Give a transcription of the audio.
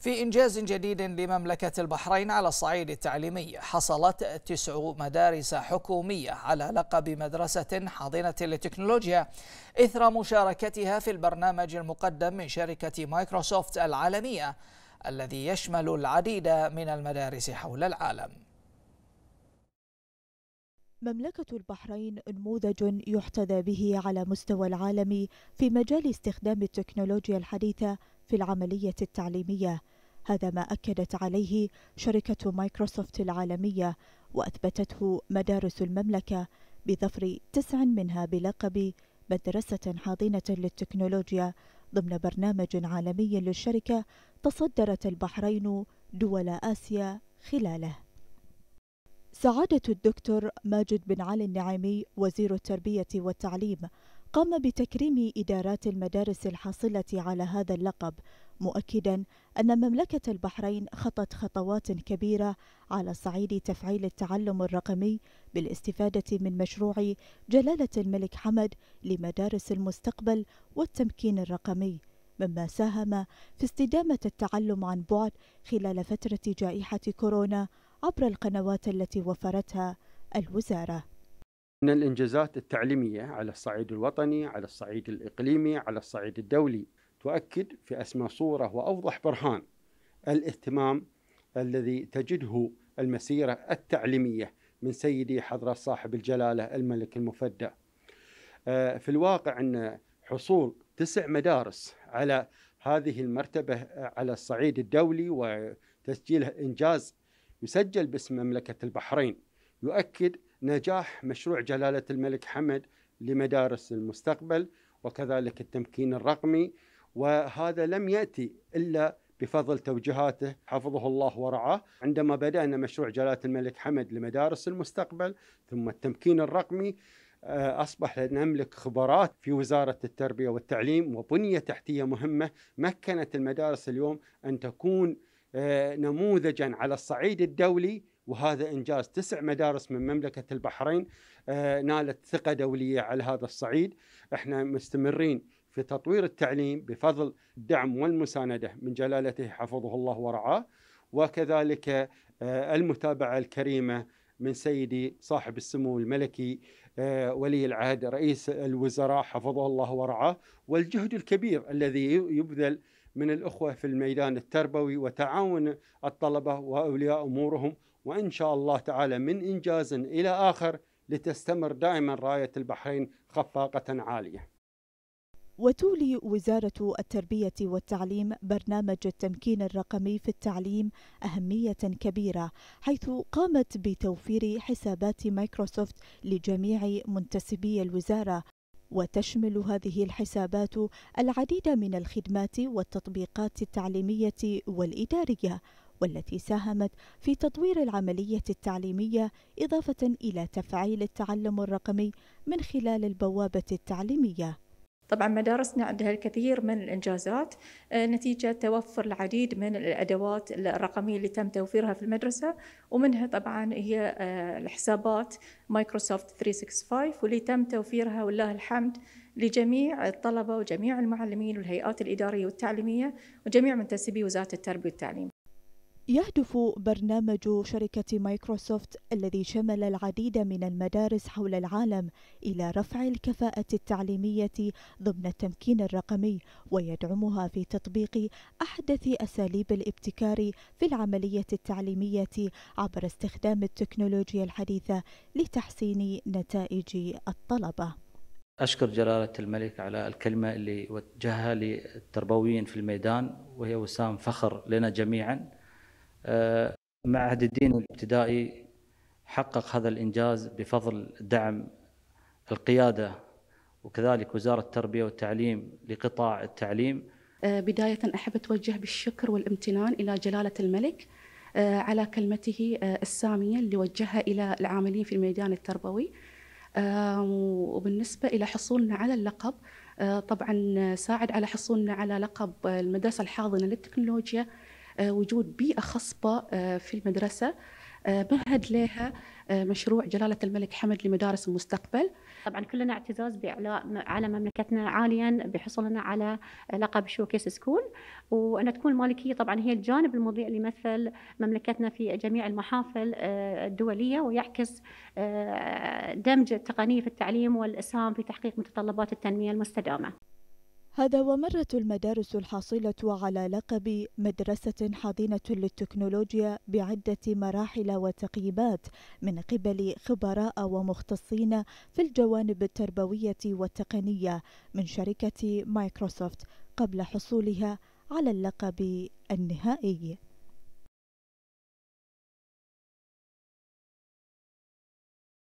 في إنجاز جديد لمملكة البحرين على الصعيد التعليمي حصلت تسع مدارس حكومية على لقب مدرسة حاضنة للتكنولوجيا إثر مشاركتها في البرنامج المقدم من شركة مايكروسوفت العالمية الذي يشمل العديد من المدارس حول العالم مملكة البحرين نموذج يحتذى به على مستوى العالم في مجال استخدام التكنولوجيا الحديثة في العملية التعليمية هذا ما أكدت عليه شركة مايكروسوفت العالمية وأثبتته مدارس المملكة بظفر تسع منها بلقب مدرسة حاضنة للتكنولوجيا ضمن برنامج عالمي للشركة تصدرت البحرين دول آسيا خلاله. سعادة الدكتور ماجد بن علي النعيمي وزير التربية والتعليم قام بتكريم إدارات المدارس الحاصلة على هذا اللقب مؤكدا أن مملكة البحرين خطت خطوات كبيرة على صعيد تفعيل التعلم الرقمي بالاستفادة من مشروع جلالة الملك حمد لمدارس المستقبل والتمكين الرقمي مما ساهم في استدامة التعلم عن بعد خلال فترة جائحة كورونا عبر القنوات التي وفرتها الوزاره من الانجازات التعليميه على الصعيد الوطني، على الصعيد الاقليمي، على الصعيد الدولي، تؤكد في اسمى صوره واوضح برهان الاهتمام الذي تجده المسيره التعليميه من سيدي حضره صاحب الجلاله الملك المفدى. آه، في الواقع ان حصول تسع مدارس على هذه المرتبه على الصعيد الدولي وتسجيل انجاز يسجل باسم مملكه البحرين يؤكد نجاح مشروع جلالة الملك حمد لمدارس المستقبل وكذلك التمكين الرقمي وهذا لم يأتي إلا بفضل توجيهاته حفظه الله ورعاه عندما بدأنا مشروع جلالة الملك حمد لمدارس المستقبل ثم التمكين الرقمي آه، أصبح نملك خبرات في وزارة التربية والتعليم وبنية تحتية مهمة مكنت المدارس اليوم أن تكون آه، نموذجا على الصعيد الدولي وهذا إنجاز تسع مدارس من مملكة البحرين آه، نالت ثقة دولية على هذا الصعيد احنا مستمرين في تطوير التعليم بفضل الدعم والمساندة من جلالته حفظه الله ورعاه وكذلك آه، المتابعة الكريمة من سيدي صاحب السمو الملكي آه، ولي العهد رئيس الوزراء حفظه الله ورعاه والجهد الكبير الذي يبذل من الأخوة في الميدان التربوي وتعاون الطلبة وأولياء أمورهم وإن شاء الله تعالى من إنجاز إلى آخر لتستمر دائما راية البحرين خفاقة عالية وتولي وزارة التربية والتعليم برنامج التمكين الرقمي في التعليم أهمية كبيرة حيث قامت بتوفير حسابات مايكروسوفت لجميع منتسبي الوزارة وتشمل هذه الحسابات العديد من الخدمات والتطبيقات التعليمية والإدارية والتي ساهمت في تطوير العملية التعليمية إضافة إلى تفعيل التعلم الرقمي من خلال البوابة التعليمية طبعا مدارسنا عندها الكثير من الانجازات آه، نتيجه توفر العديد من الادوات الرقميه اللي تم توفيرها في المدرسه ومنها طبعا هي آه، الحسابات مايكروسوفت 365 واللي تم توفيرها ولله الحمد لجميع الطلبه وجميع المعلمين والهيئات الاداريه والتعليميه وجميع منتسبي وزاره التربيه والتعليم. يهدف برنامج شركة مايكروسوفت الذي شمل العديد من المدارس حول العالم إلى رفع الكفاءة التعليمية ضمن التمكين الرقمي ويدعمها في تطبيق أحدث أساليب الابتكار في العملية التعليمية عبر استخدام التكنولوجيا الحديثة لتحسين نتائج الطلبة. أشكر جلالة الملك على الكلمة اللي وجهها للتربويين في الميدان وهي وسام فخر لنا جميعاً. آه، معهد الدين الابتدائي حقق هذا الإنجاز بفضل دعم القيادة وكذلك وزارة التربية والتعليم لقطاع التعليم آه، بداية أحب أتوجه بالشكر والامتنان إلى جلالة الملك آه، على كلمته السامية اللي وجهها إلى العاملين في الميدان التربوي وبالنسبة إلى حصولنا على اللقب طبعا ساعد على حصولنا على لقب المدرسة الحاضنة للتكنولوجيا آه، وجود بيئة خصبة آه، في المدرسة آه، مهد لها مشروع جلالة الملك حمد لمدارس المستقبل طبعا كلنا اعتزاز بإعلاء على مملكتنا عاليا بحصولنا على لقب شوكيس سكول وأن تكون المالكية طبعا هي الجانب المضيء اللي يمثل مملكتنا في جميع المحافل الدولية ويعكس دمج التقنية في التعليم والإسهام في تحقيق متطلبات التنمية المستدامة هذا ومرت المدارس الحاصلة على لقب مدرسة حاضنة للتكنولوجيا بعدة مراحل وتقييمات من قبل خبراء ومختصين في الجوانب التربوية والتقنية من شركة مايكروسوفت قبل حصولها على اللقب النهائي